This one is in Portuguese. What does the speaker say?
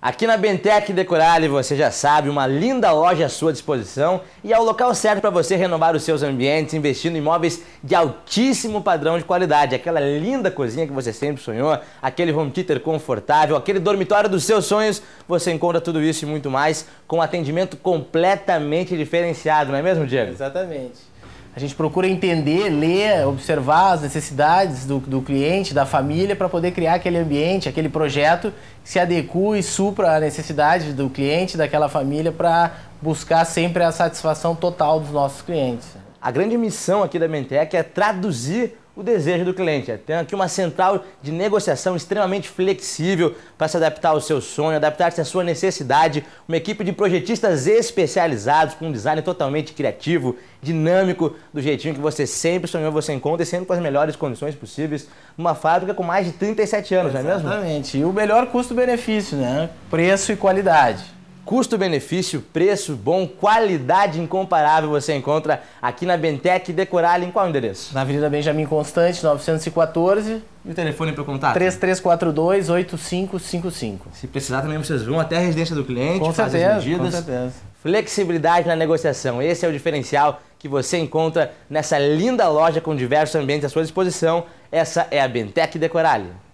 Aqui na Bentec Decorale, você já sabe, uma linda loja à sua disposição e é o local certo para você renovar os seus ambientes, investindo em imóveis de altíssimo padrão de qualidade. Aquela linda cozinha que você sempre sonhou, aquele home theater confortável, aquele dormitório dos seus sonhos, você encontra tudo isso e muito mais com um atendimento completamente diferenciado, não é mesmo, Diego? Exatamente. A gente procura entender, ler, observar as necessidades do, do cliente, da família, para poder criar aquele ambiente, aquele projeto que se adequa e supra a necessidade do cliente, daquela família, para buscar sempre a satisfação total dos nossos clientes. A grande missão aqui da Mentec é traduzir o desejo do cliente. É, tem aqui uma central de negociação extremamente flexível para se adaptar ao seu sonho, adaptar-se à sua necessidade. Uma equipe de projetistas especializados com um design totalmente criativo, dinâmico, do jeitinho que você sempre sonhou, você encontra e sempre com as melhores condições possíveis. Uma fábrica com mais de 37 anos, Exatamente. não é mesmo? Exatamente. E o melhor custo-benefício, né? Preço e qualidade. Custo-benefício, preço bom, qualidade incomparável você encontra aqui na Bentec Decoral. Em qual endereço? Na Avenida Benjamin Constante, 914. E o telefone para o contato? 3342-8555. Se precisar também vocês vão até a residência do cliente, com fazem certeza, as medidas. Com certeza. Flexibilidade na negociação, esse é o diferencial que você encontra nessa linda loja com diversos ambientes à sua disposição. Essa é a Bentec Decorale.